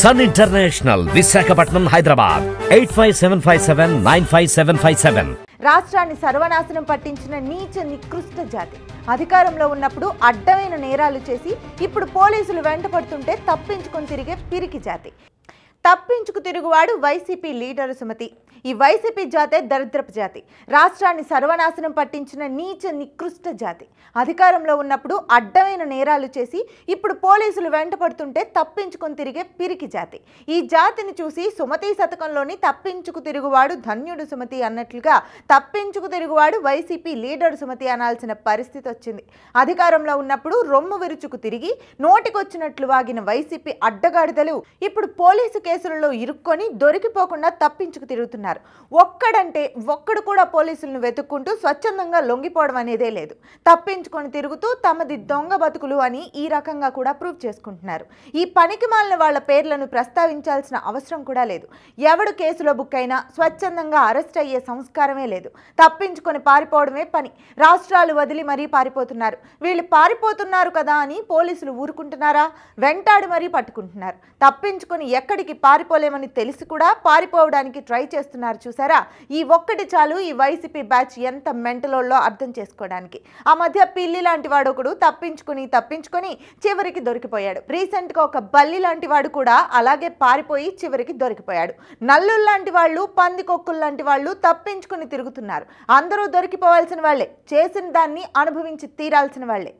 sun International Visakhapatnam Hyderabad eight five seven five seven nine five seven five seven రాష్ట్రాన్ని సర్వనాశనం పట్టించిన నీచ నికృష్ట జాతి అధికారంలో ఉన్నప్పుడు అడ్డమైన నేరాలు చేసి ఇప్పుడు పోలీసులు వెంటపడుతుంటే తప్పించుకొని తిరిగే పిరికి జాతి తప్పించుకు తిరుగువాడు వైసీపీ లీడర్ సుమతి ఈ వైసీపీ జాతే దరిద్రపు జాతి రాష్ట్రాన్ని సర్వనాశనం పట్టించిన నీచ నికృష్ట జాతి అధికారంలో ఉన్నప్పుడు అడ్డమైన నేరాలు చేసి ఇప్పుడు పోలీసులు వెంటపడుతుంటే తప్పించుకుని తిరిగే పిరికి జాతి ఈ జాతిని చూసి సుమతి శతకంలోని తప్పించుకు తిరుగువాడు ధన్యుడు సుమతి అన్నట్లుగా తప్పించుకు తిరుగువాడు వైసీపీ లీడర్ సుమతి అనాల్సిన పరిస్థితి వచ్చింది అధికారంలో ఉన్నప్పుడు రొమ్ము విరుచుకు తిరిగి నోటికొచ్చినట్లు వాగిన వైసీపీ అడ్డగాడిదలు ఇప్పుడు పోలీసు కేసులలో ఇరుక్కొని దొరికిపోకుండా తప్పించుకు తిరుగుతున్నారు చేస్తున్నారు ఒక్కడంటే ఒక్కడు కూడా పోలీసులను వెతుక్కుంటూ స్వచ్ఛందంగా లొంగిపోవడం అనేదే లేదు తప్పించుకొని తిరుగుతూ తమది దొంగ బతుకులు అని ఈ రకంగా కూడా ప్రూవ్ చేసుకుంటున్నారు ఈ పనికి వాళ్ళ పేర్లను ప్రస్తావించాల్సిన అవసరం కూడా లేదు ఎవడు కేసులో బుక్ అయినా స్వచ్ఛందంగా అరెస్ట్ అయ్యే సంస్కారమే లేదు తప్పించుకొని పారిపోవడమే పని రాష్ట్రాలు వదిలి మరీ పారిపోతున్నారు వీళ్ళు పారిపోతున్నారు కదా అని పోలీసులు ఊరుకుంటున్నారా వెంటాడు మరీ పట్టుకుంటున్నారు తప్పించుకొని ఎక్కడికి పారిపోలేమని తెలిసి కూడా పారిపోవడానికి ట్రై చేస్తున్నారు చేస్తున్నారు చూసారా ఈ ఒక్కటి చాలు ఈ వైసీపీ బ్యాచ్ ఎంత మెంటలోళ్ళో అర్థం చేసుకోవడానికి ఆ మధ్య పిల్లి లాంటి వాడు ఒకడు తప్పించుకుని తప్పించుకొని చివరికి దొరికిపోయాడు రీసెంట్గా ఒక బల్లి లాంటి వాడు కూడా అలాగే పారిపోయి చివరికి దొరికిపోయాడు నల్లులు లాంటి వాళ్ళు పంది లాంటి వాళ్ళు తప్పించుకుని తిరుగుతున్నారు అందరూ దొరికిపోవాల్సిన వాళ్ళే చేసిన దాన్ని అనుభవించి తీరాల్సిన వాళ్ళే